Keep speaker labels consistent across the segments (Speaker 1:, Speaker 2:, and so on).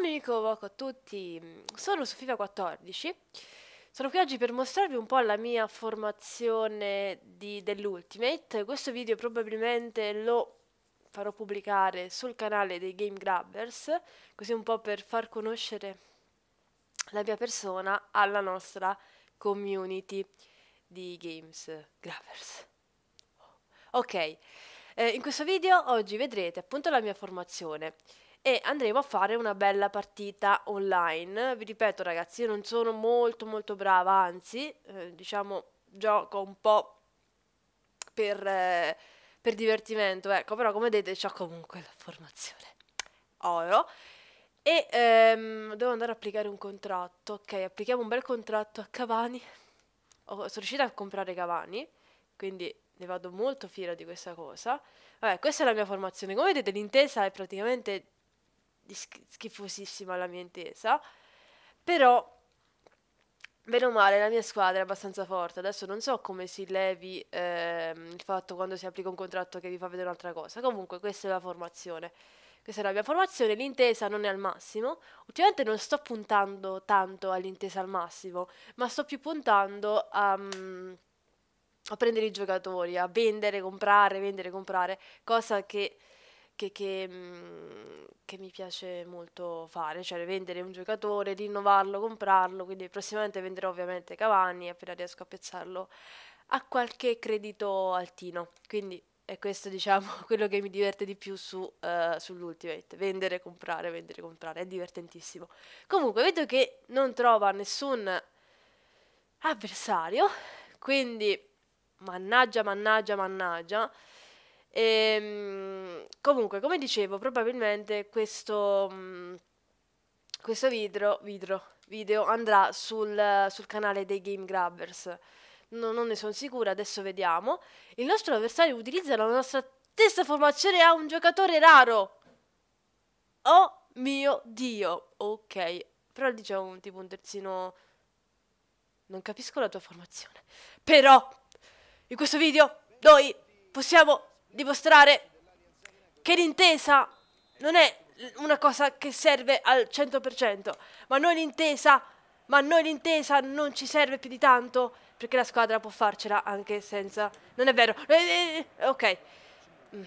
Speaker 1: un unico voco a tutti, mm, sono su FIFA 14. Sono qui oggi per mostrarvi un po' la mia formazione di, dell'Ultimate. Questo video probabilmente lo farò pubblicare sul canale dei Game Grabbers, così un po' per far conoscere la mia persona alla nostra community di Games Grabbers. Ok, eh, in questo video oggi vedrete appunto la mia formazione e andremo a fare una bella partita online. Vi ripeto ragazzi, io non sono molto molto brava, anzi, eh, diciamo gioco un po' per, eh, per divertimento, ecco, però come vedete ho comunque la formazione oro. E ehm, devo andare a applicare un contratto, ok, applichiamo un bel contratto a Cavani. Oh, sono riuscita a comprare Cavani, quindi ne vado molto fiera di questa cosa. Vabbè, questa è la mia formazione. Come vedete, l'intesa è praticamente schifosissima la mia intesa, però Meno male, la mia squadra è abbastanza forte. Adesso non so come si levi ehm, il fatto quando si applica un contratto che vi fa vedere un'altra cosa. Comunque, questa è la formazione. Questa è la mia formazione. L'intesa non è al massimo. Ultimamente non sto puntando tanto all'intesa al massimo, ma sto più puntando a, mm, a prendere i giocatori, a vendere, comprare, vendere, comprare, cosa che che, che, mm, che, mi piace molto fare, cioè vendere un giocatore, rinnovarlo, comprarlo, quindi prossimamente venderò ovviamente Cavani appena riesco a piazzarlo a qualche credito altino, quindi è questo diciamo quello che mi diverte di più su, uh, sull'Ultimate, vendere, comprare, vendere, comprare, è divertentissimo. Comunque vedo che non trova nessun avversario, quindi mannaggia, mannaggia, mannaggia e, ehm, comunque, come dicevo, probabilmente questo, mm, questo video, vidro, video andrà sul, sul canale dei Game Grabbers. No, non ne sono sicura, adesso vediamo. Il nostro avversario utilizza la nostra stessa formazione a un giocatore raro. Oh mio Dio. Ok, però diciamo un tipo un terzino... Non capisco la tua formazione. Però, in questo video, noi possiamo dimostrare che l'intesa non è una cosa che serve al 100%, ma noi l'intesa, ma noi l'intesa non ci serve più di tanto perché la squadra può farcela anche senza... Non è vero. Eh, eh, eh ok. Mm.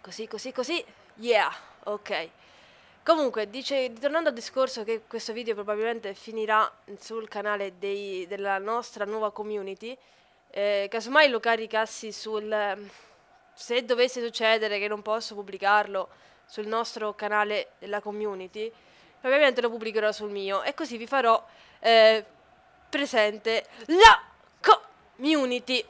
Speaker 1: Così, così, così. Yeah, ok. Comunque, dice, tornando al discorso che questo video probabilmente finirà sul canale dei, della nostra nuova community, eh, casomai lo caricassi sul... Ehm, se dovesse succedere che non posso pubblicarlo sul nostro canale della community, ovviamente lo pubblicherò sul mio e così vi farò eh, presente la community.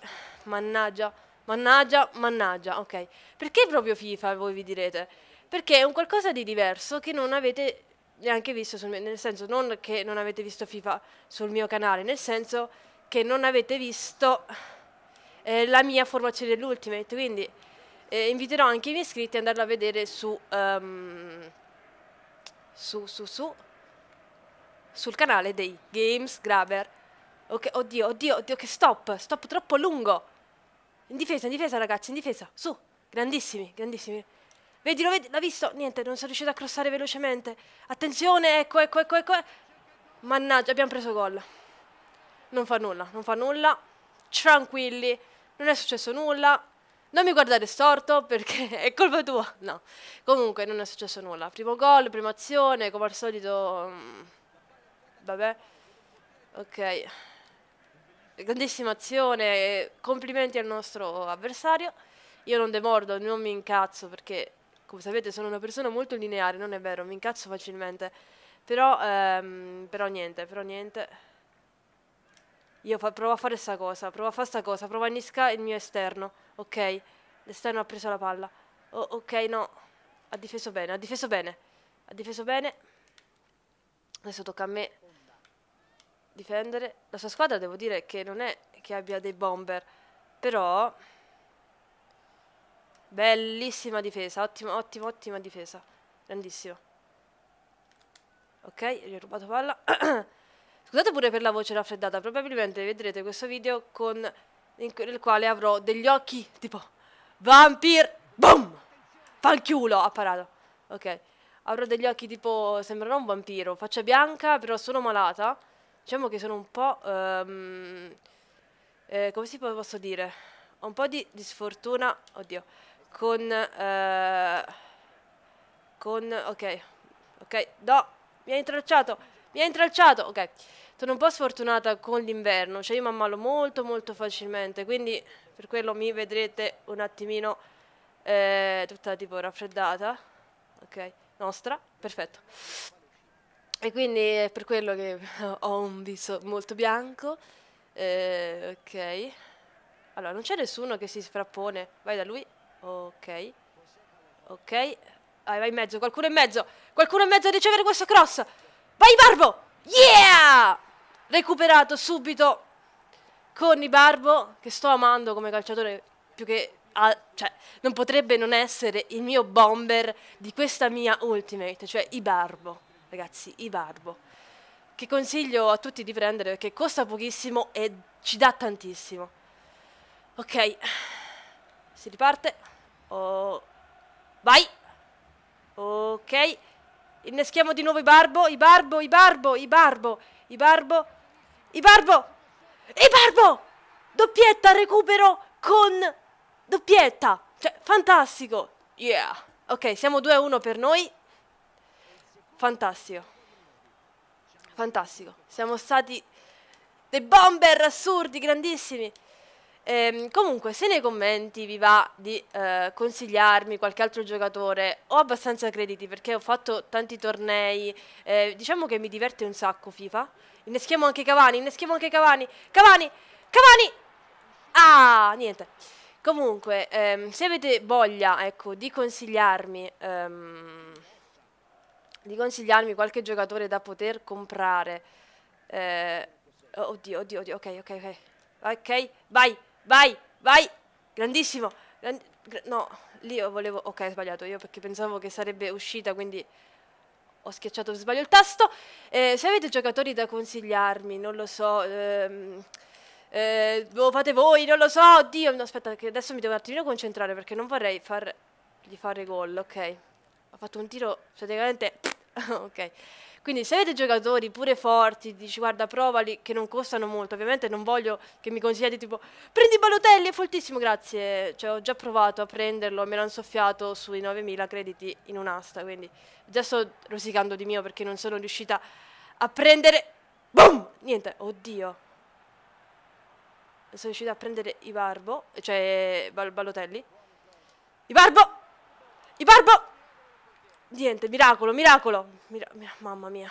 Speaker 1: Mannaggia, mannaggia, mannaggia, ok. Perché proprio FIFA, voi vi direte? Perché è un qualcosa di diverso che non avete neanche visto sul mio, nel senso non che non avete visto FIFA sul mio canale, nel senso che non avete visto eh, la mia formazione dell'Ultimate, quindi eh, inviterò anche i miei iscritti ad andarla a vedere su, um, su, su, su, sul canale dei Games Grabber. Okay, oddio, oddio, oddio, che stop, stop troppo lungo. In difesa, in difesa ragazzi, in difesa, su, grandissimi, grandissimi. Vedi, lo vedi? L'ha visto? Niente, non sono riuscito a crossare velocemente. Attenzione, ecco, ecco, ecco, ecco. Mannaggia, abbiamo preso gol non fa nulla, non fa nulla, tranquilli, non è successo nulla, non mi guardare storto perché è colpa tua, no, comunque non è successo nulla, primo gol, prima azione, come al solito, mm, vabbè, ok, grandissima azione, complimenti al nostro avversario, io non demordo, non mi incazzo perché come sapete sono una persona molto lineare, non è vero, mi incazzo facilmente, però, ehm, però niente, però niente io fa, provo a fare questa cosa, provo a fare questa cosa, provo a nisca il mio esterno, ok, l'esterno ha preso la palla, oh, ok, no, ha difeso bene, ha difeso bene, ha difeso bene, adesso tocca a me difendere, la sua squadra devo dire che non è che abbia dei bomber, però bellissima difesa, ottima, ottima, ottima difesa, grandissima. Ok, gli ho rubato palla. Scusate pure per la voce raffreddata, probabilmente vedrete questo video con, nel quale avrò degli occhi tipo Vampir, boom, fanchiulo, apparato, ok. Avrò degli occhi tipo, sembrerò un vampiro, faccia bianca, però sono malata. Diciamo che sono un po', um, eh, come si posso dire, Ho un po' di, di sfortuna, oddio, con, eh, con, ok, ok, no, mi ha intracciato. Mi hai intralciato! Ok. Sono un po' sfortunata con l'inverno, cioè io mi ammalo molto molto facilmente, quindi per quello mi vedrete un attimino eh, tutta tipo raffreddata. Ok. Nostra. Perfetto. E quindi è per quello che ho un viso molto bianco. Eh, ok. Allora, non c'è nessuno che si frappone. Vai da lui. Ok. Ok. Ah, vai in mezzo. Qualcuno in mezzo. Qualcuno in mezzo a ricevere questo cross. Vai Barbo! Yeah! Recuperato subito con i Barbo, che sto amando come calciatore più che... A, cioè, non potrebbe non essere il mio bomber di questa mia ultimate, cioè i Barbo. Ragazzi, i Barbo. Che consiglio a tutti di prendere perché costa pochissimo e ci dà tantissimo. Ok, si riparte. Oh. Vai! Ok. Inneschiamo di nuovo i barbo, i barbo, i barbo, i barbo, i barbo, i barbo, i barbo! Doppietta, recupero con doppietta. Cioè, fantastico. Yeah. Ok, siamo 2 a 1 per noi. Fantastico. Fantastico. Siamo stati dei bomber assurdi, grandissimi. Ehm, comunque, se nei commenti vi va di eh, consigliarmi qualche altro giocatore, ho abbastanza crediti perché ho fatto tanti tornei, eh, diciamo che mi diverte un sacco FIFA. Inneschiamo anche Cavani, inneschiamo anche Cavani, Cavani, Cavani! Ah, niente. Comunque, ehm, se avete voglia, ecco, di consigliarmi... Ehm, di consigliarmi qualche giocatore da poter comprare. Eh, oddio, oddio, oddio, ok, ok, ok. Ok, vai vai, vai, grandissimo. Grand... No, lì io volevo... Ok, ho sbagliato io perché pensavo che sarebbe uscita, quindi ho schiacciato per sbaglio il tasto. Eh, se avete giocatori da consigliarmi, non lo so... Ehm... Eh, lo fate voi, non lo so, oddio, no, aspetta, che adesso mi devo un attimino concentrare perché non vorrei fargli fare gol, ok. Ho fatto un tiro praticamente ok. Quindi se avete giocatori pure forti, dici guarda provali, che non costano molto, ovviamente non voglio che mi consigliate tipo prendi Balotelli, è fortissimo, grazie, cioè ho già provato a prenderlo, me l'hanno soffiato sui 9.000 crediti in un'asta, quindi già sto rosicando di mio perché non sono riuscita a prendere... Boom! Niente, oddio. Sono riuscita a prendere Ibarbo, cioè Bal Balotelli. I barbo! Niente, miracolo, miracolo. Mira mia, mamma mia.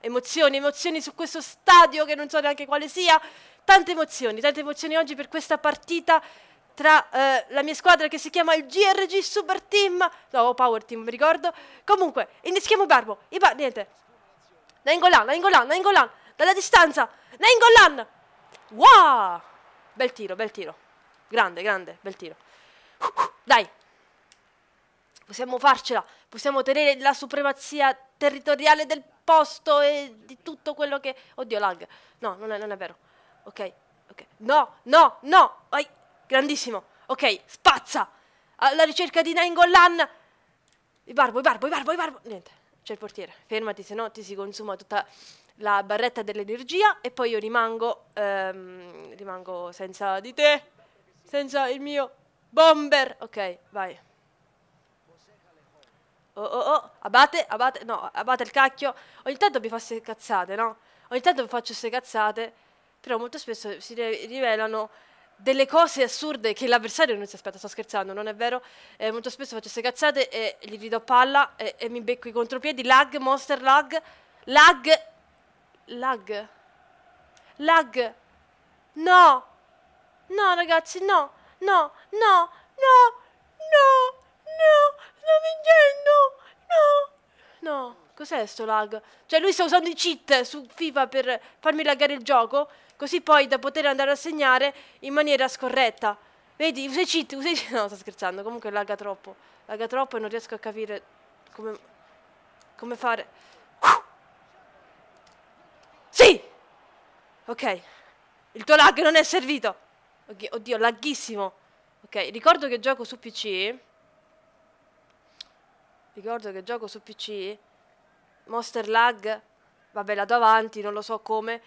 Speaker 1: Emozioni, emozioni su questo stadio che non so neanche quale sia. Tante emozioni, tante emozioni oggi per questa partita tra eh, la mia squadra che si chiama il GRG Super Team, no, oh, Power Team, mi ricordo. Comunque, inneschiamo Barbo. Iba, niente. Nainggolan, Nainggolan, Nainggolan, dalla distanza. Nainggolan! Wow! Bel tiro, bel tiro. Grande, grande, bel tiro. Dai, possiamo farcela, possiamo tenere la supremazia territoriale del posto e di tutto quello che... Oddio, lag. No, non è, non è vero. Ok, ok. No, no, no! Vai. Grandissimo. Ok, spazza! Alla ricerca di Nainggolan! I barbo, i barbo, i barbo, i barbo! Niente, c'è il portiere. Fermati, se no ti si consuma tutta la barretta dell'energia e poi io rimango... Ehm, rimango senza di te! Senza il mio bomber! Ok, vai. Oh, oh, oh, abate, abate, no, abate il cacchio. Ogni tanto vi faccio queste cazzate, no? Ogni tanto vi faccio queste cazzate, però molto spesso si rivelano delle cose assurde che l'avversario non si aspetta, sto scherzando, non è vero? Eh, molto spesso faccio queste cazzate e gli ridò palla e, e mi becco i contropiedi, lag, monster lag, lag, lag, lag, no, no ragazzi, no, no, no, no, no. Cos'è sto lag? Cioè lui sta usando i cheat su FIFA per farmi laggare il gioco, così poi da poter andare a segnare in maniera scorretta. Vedi, usa i cheat, usa i cheat. No, sto scherzando, comunque lagga troppo. Lagga troppo e non riesco a capire come, come fare. Sì! Ok, il tuo lag non è servito. Okay. Oddio, laghissimo. Ok, ricordo che gioco su PC. Ricordo che gioco su PC. Monster lag, vabbè la do avanti, non lo so come,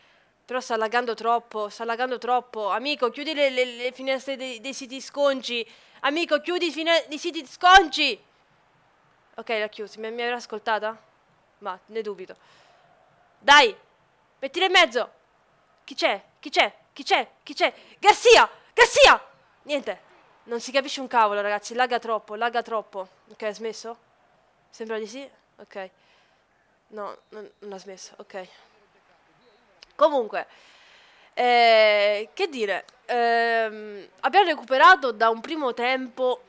Speaker 1: però sta laggando troppo, sta laggando troppo. Amico, chiudi le, le, le finestre dei, dei, siti sconci. Amico, chiudi i siti sconci. Ok, l'ha chiusa. Mi, mi avrà ascoltata? Ma ne dubito. Dai, mettila in mezzo. Chi c'è? Chi c'è? Chi c'è? Chi c'è? Garzia! Garzia! Niente. Non si capisce un cavolo, ragazzi. Lagga troppo, lagga troppo. Ok, ha smesso? Sembra di sì. Ok. No, non, non ha smesso, ok. Comunque, eh, che dire, eh, abbiamo recuperato da un primo tempo,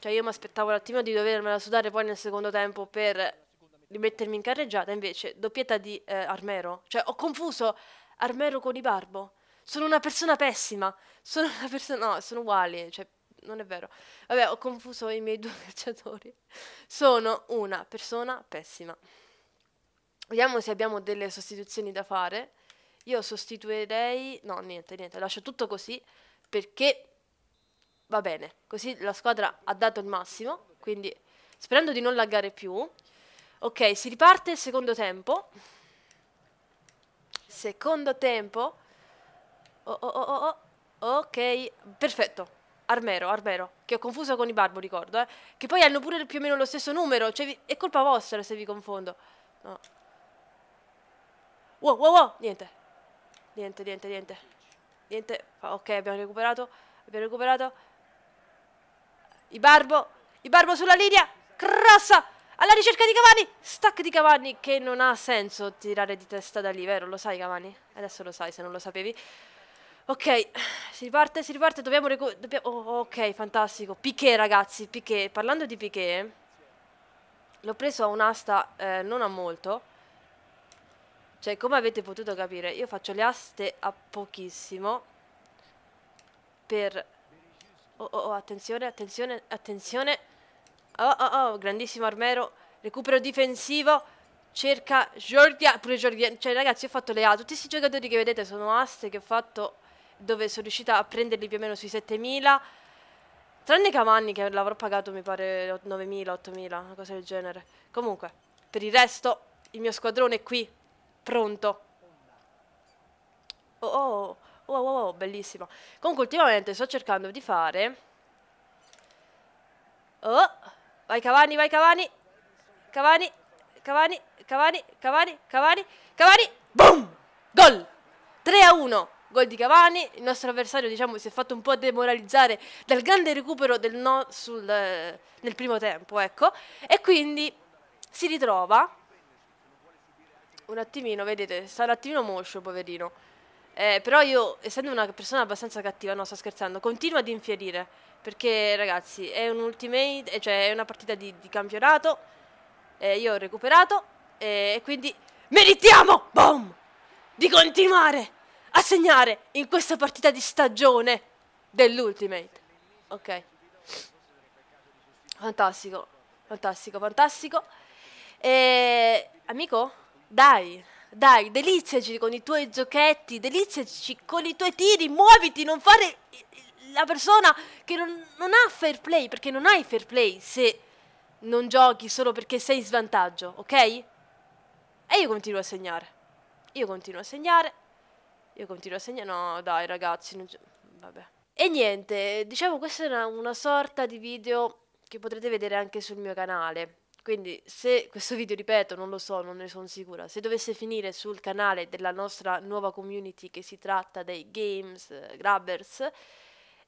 Speaker 1: cioè io mi aspettavo un attimo di dovermela sudare poi nel secondo tempo per rimettermi in carreggiata, invece doppietta di eh, Armero, cioè ho confuso Armero con Ibarbo, sono una persona pessima, sono una persona, no, sono uguali, cioè non è vero. Vabbè, ho confuso i miei due calciatori. Sono una persona pessima. Vediamo se abbiamo delle sostituzioni da fare. Io sostituirei... No, niente, niente, lascio tutto così perché va bene. Così la squadra ha dato il massimo, quindi sperando di non laggare più. Ok, si riparte il secondo tempo. Secondo tempo. Oh, oh, oh, oh. oh. Ok, perfetto. Armero, Armero, che ho confuso con i Barbo, ricordo, eh. Che poi hanno pure più o meno lo stesso numero, cioè è colpa vostra se vi confondo. No, Wow, wow, wow, niente. Niente, niente, niente. Niente. Ok, abbiamo recuperato. Abbiamo recuperato. I Barbo. I Barbo sulla linea. Crossa. Alla ricerca di Cavani. Stack di Cavani che non ha senso tirare di testa da lì, vero? Lo sai Cavani? Adesso lo sai se non lo sapevi. Ok, si riparte, si riparte, dobbiamo... dobbiamo oh, ok, fantastico. Piquet, ragazzi, Piquet. Parlando di Piquet, l'ho preso a un'asta eh, non a molto. Cioè, come avete potuto capire, io faccio le aste a pochissimo per... Oh, oh, oh, attenzione, attenzione, attenzione. Oh, oh, oh, grandissimo armero. Recupero difensivo. Cerca Giorgia, pure Giorgia. Cioè, ragazzi, ho fatto le aste. Tutti questi giocatori che vedete sono aste che ho fatto dove sono riuscita a prenderli più o meno sui 7000. Tranne Cavanni che l'avrò pagato, mi pare, 9000, 8000, una cosa del genere. Comunque, per il resto, il mio squadrone è qui. Pronto. Oh, oh, oh, oh, oh, oh bellissimo. Comunque ultimamente sto cercando di fare... Oh, vai Cavani, vai Cavani. Cavani, Cavani, Cavani, Cavani, Cavani, Cavani. Boom! Gol! 3 a 1 gol di Cavani. Il nostro avversario, diciamo, si è fatto un po' demoralizzare dal grande recupero del no sul, nel primo tempo, ecco. E quindi si ritrova un attimino, vedete, sta un attimino moscio, poverino. Eh, però io, essendo una persona abbastanza cattiva, no, sto scherzando, continuo ad infierire. Perché, ragazzi, è un ultimate, eh, cioè è una partita di, di campionato. Eh, io ho recuperato. Eh, e eh, quindi meritiamo, boom, di continuare a segnare in questa partita di stagione dell'ultimate. Ok. Fantastico, fantastico, fantastico. E, eh, amico? Dai, dai, deliziaci con i tuoi giochetti, deliziaci con i tuoi tiri, muoviti, non fare la persona che non, non ha fair play, perché non hai fair play se non giochi solo perché sei in svantaggio, ok? E io continuo a segnare. Io continuo a segnare. Io continuo a segnare. No, dai, ragazzi. Non... Vabbè. E niente, diciamo, questo è una, una sorta di video che potrete vedere anche sul mio canale. Quindi se questo video, ripeto, non lo so, non ne sono sicura, se dovesse finire sul canale della nostra nuova community che si tratta dei games, eh, grabbers,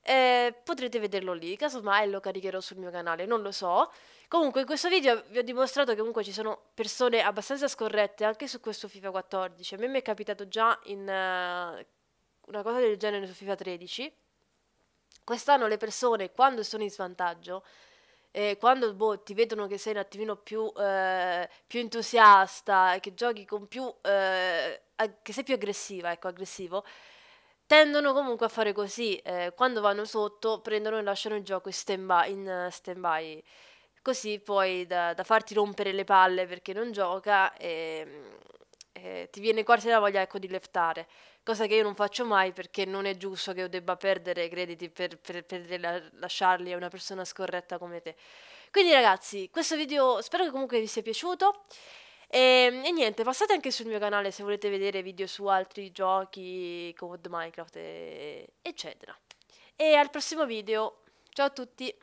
Speaker 1: eh, potrete vederlo lì, casomai lo caricherò sul mio canale, non lo so. Comunque in questo video vi ho dimostrato che comunque ci sono persone abbastanza scorrette anche su questo FIFA 14. A me mi è capitato già in uh, una cosa del genere su FIFA 13. Quest'anno le persone quando sono in svantaggio eh, quando boh, ti vedono che sei un attimino più, eh, più entusiasta, che giochi con più... Eh, che sei più aggressiva, ecco, aggressivo, tendono comunque a fare così. Eh, quando vanno sotto prendono e lasciano il gioco in stand-by. In stand-by così poi da, da, farti rompere le palle perché non gioca e, eh, ti viene quasi la voglia ecco, di leftare, cosa che io non faccio mai perché non è giusto che io debba perdere crediti per, per, per lasciarli a una persona scorretta come te. Quindi ragazzi, questo video spero che comunque vi sia piaciuto. E, ehm, e, niente, passate anche sul mio canale se volete vedere video su altri giochi, code Minecraft, e, eccetera. E al prossimo video, ciao a tutti!